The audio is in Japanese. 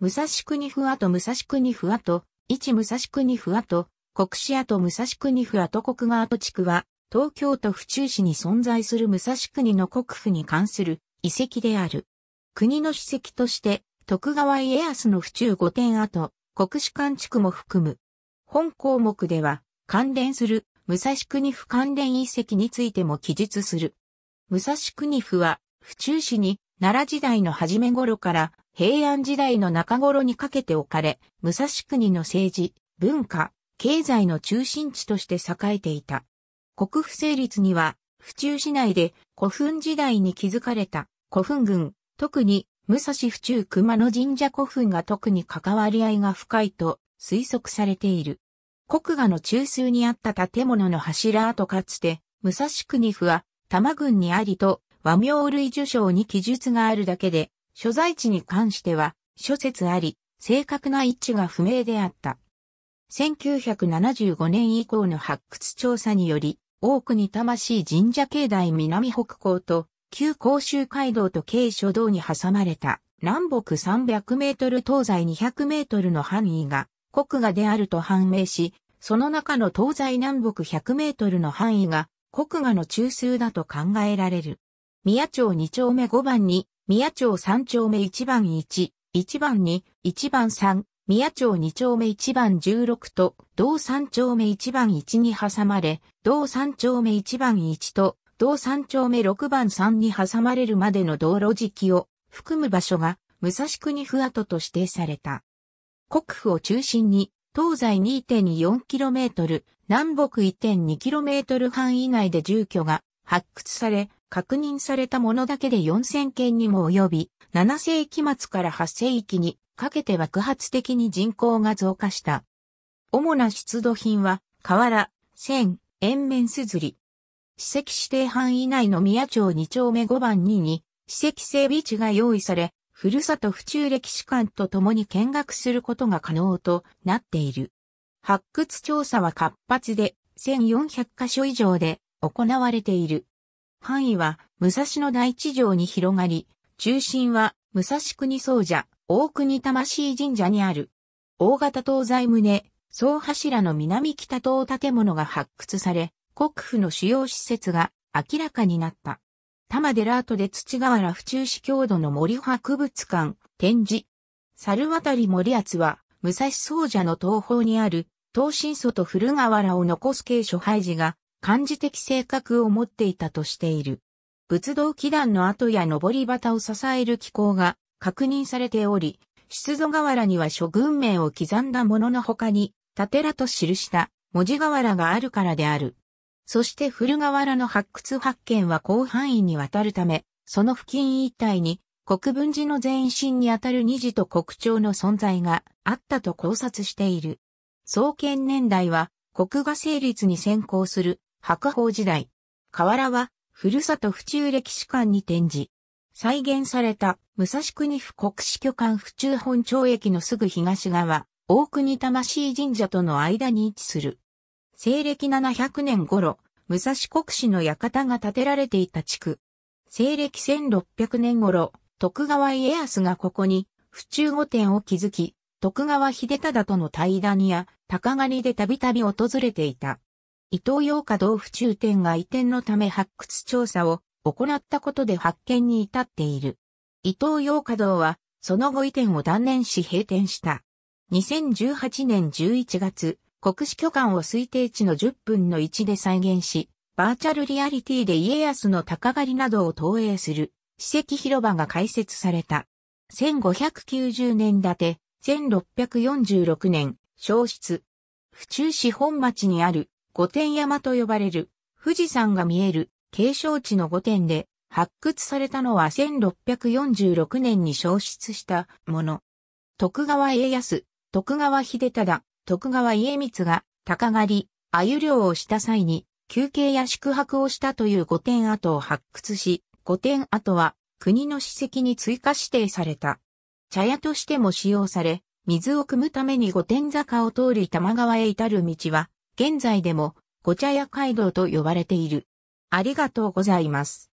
武蔵国府跡武蔵国府跡、一武蔵国府跡、国市跡武蔵国府跡国川跡地区は、東京都府中市に存在する武蔵国の国府に関する遺跡である。国の史跡として、徳川家康の府中御殿跡、国史館地区も含む。本項目では、関連する武蔵国府関連遺跡についても記述する。武蔵国府は、府中市に奈良時代の初め頃から平安時代の中頃にかけて置かれ、武蔵国の政治、文化、経済の中心地として栄えていた。国府成立には、府中市内で古墳時代に築かれた古墳群、特に武蔵府中熊野神社古墳が特に関わり合いが深いと推測されている。国画の中枢にあった建物の柱跡かつて、武蔵国府は多摩郡にありと和名類受賞に記述があるだけで、所在地に関しては諸説あり、正確な位置が不明であった。1975年以降の発掘調査により、多くに魂神社境内南北港と旧甲州街道と軽諸道に挟まれた南北300メートル東西200メートルの範囲が国画であると判明し、その中の東西南北100メートルの範囲が国画の中枢だと考えられる。宮町2丁目5番に、宮町3丁目1番1、1番2、1番3、宮町2丁目1番16と、同3丁目1番1に挟まれ、同3丁目1番1と、同3丁目6番3に挟まれるまでの道路時期を含む場所が、武蔵国府跡と指定された。国府を中心に、東西 2.4km、南北 1.2km 範囲内で住居が発掘され、確認されたものだけで4000件にも及び、7世紀末から8世紀にかけて爆発的に人口が増加した。主な出土品は、瓦、線、延面すずり。史跡指定範囲内の宮町2丁目5番2に、史跡整備地が用意され、ふるさと府中歴史館と共に見学することが可能となっている。発掘調査は活発で、1400カ所以上で行われている。範囲は武蔵野大地上に広がり、中心は武蔵国総社、大国魂神社にある。大型東西棟、総柱の南北東建物が発掘され、国府の主要施設が明らかになった。多摩デラートで土河原府中市郷土の森博物館、展示。猿渡森厚は、武蔵総社の東方にある、東新祖と古河原を残す軽所廃寺が漢字的性格を持っていたとしている。仏道祈願の跡や登り旗を支える機構が確認されており、出土瓦には諸軍名を刻んだものの他に、盾らと記した文字瓦があるからである。そして古瓦の発掘発見は広範囲にわたるため、その付近一帯に国分寺の前身にあたる二次と国庁の存在があったと考察している。創建年代は国が成立に先行する白鳳時代。河原は、ふるさと府中歴史館に展示。再現された、武蔵国府国史巨館府中本町駅のすぐ東側、大国魂神社との間に位置する。西暦700年頃、武蔵国史の館が建てられていた地区。西暦1600年頃、徳川家康がここに、府中御殿を築き、徳川秀忠との対談や、高狩りでたびたび訪れていた。伊東洋華道府中店が移転のため発掘調査を行ったことで発見に至っている。伊東洋華道は、その後移転を断念し閉店した。2018年11月、国史巨館を推定値の10分の1で再現し、バーチャルリアリティで家康の鷹狩りなどを投影する、史跡広場が開設された。1590年建て、1646年、消失。府中市本町にある御殿山と呼ばれる富士山が見える景勝地の御殿で発掘されたのは1646年に消失したもの。徳川家康、徳川秀忠、徳川家光が鷹狩り、鮎漁をした際に休憩や宿泊をしたという御殿跡を発掘し、御殿跡は国の史跡に追加指定された。茶屋としても使用され、水を汲むために御殿坂を通り玉川へ至る道は現在でも、ご茶屋街道と呼ばれている。ありがとうございます。